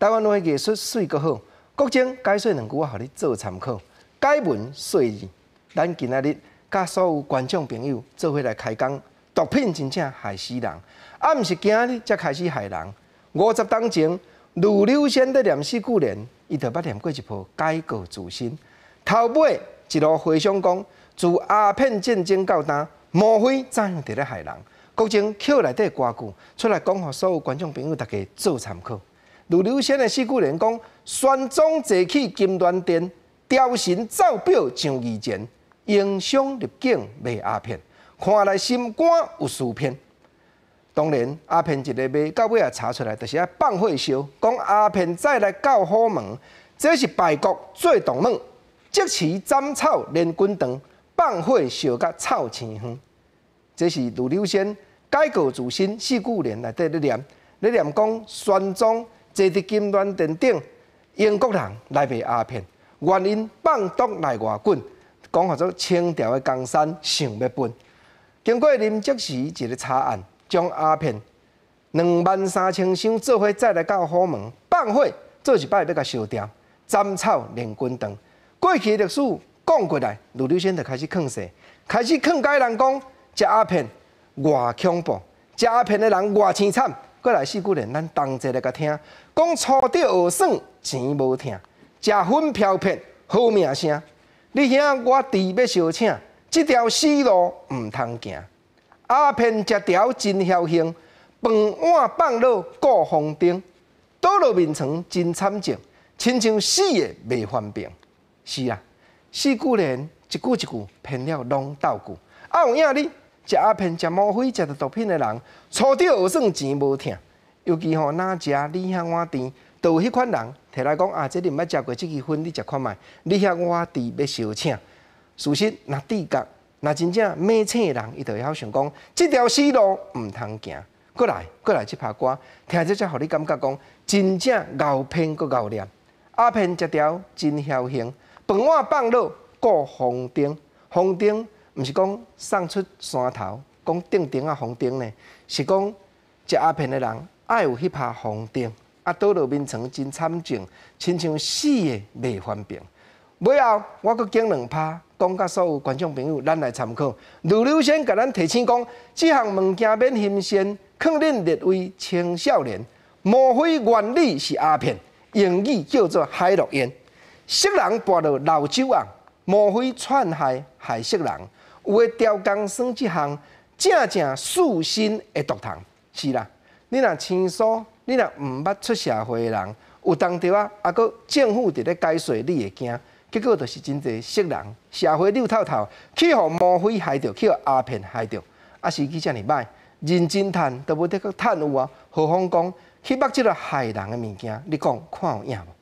台湾话艺术水够好，国精解说两句，我互你做参考。解文说然，咱今仔日甲所有观众朋友做伙来开讲，毒品真正害死人，毋是今仔日才开始害人。五十当前，卢六仙的联系故人，伊就捌念过一部改构自新》，头尾一路回想讲，自鸦片战争到今，莫非怎样伫咧害人？国精口内底歌句出来讲，互所有观众朋友大家做参考。陆流仙的四句联讲：宣宗坐起金銮殿，雕神造表上御前；英雄入镜卖鸦片，看来心肝有事偏。当年鸦片一个卖，到尾也查出来，就是爱放火烧。讲鸦片再来教好门，这是败国最动门。即时斩草连根断，放火烧甲草青远。这是陆流仙改革自新四句联来对你念，你念讲：宣宗坐伫金銮殿顶，英国人来卖鸦片，原因放毒来外滚，讲下做清朝的江山想要分。经过林则徐一个查案，将鸦片两万三千箱做伙载来搞虎门，放火做一摆要甲烧掉，斩草连根断。过去历史讲过来，卢柳仙就开始劝说，开始劝解人讲，食鸦片外恐怖，食鸦片的人外凄惨。过来四句联，咱同齐来甲听。讲初得学算钱无听，食饭嫖骗好名声。你兄我弟要相请，这条死路毋通行。阿骗食条真侥幸，饭碗放落顾风顶，倒落眠床真惨情，亲像死的未翻病。是啊，四句联一句一句，骗了拢到古。啊，有影你。食鸦片、食麻灰、食着毒品的人，初到学算钱无痛，尤其吼那家你遐我弟，就迄款人提来讲啊，这里唔捌食过即支烟，你食看卖，你遐我甜要烧请。事实若地觉，若真正买慢的人伊会晓想讲，即条死路毋通行。过来，过来，即拍歌，听着才互你感觉讲，真正熬片佮熬凉，鸦片食条真侥幸，饭碗放落过风灯，风灯。毋是讲送出山头，讲顶顶啊红顶呢？是讲食鸦片的人爱有迄拍红顶，啊倒落面床真惨重，亲像死的未翻病。尾后我阁讲两拍，讲甲所有观众朋友咱来参考。卢刘先甲咱提醒讲，即项物件免新鲜，肯定列为青少年。莫非原理是鸦片？用语叫做海洛因。色狼跋落老酒王，莫非串害害色狼？有为钓竿算一项真正素心而毒虫，是啦。你若清楚，你若毋捌出社会人，有当掉啊，啊！佮政府伫咧解税，你也惊，结果就是真侪识人，社会溜透透，去互摸黑害着，去互鸦片害着，啊！是去遮尼歹，认真贪都无得去贪有啊，何况讲去办即个害人嘅物件，你讲看有影无？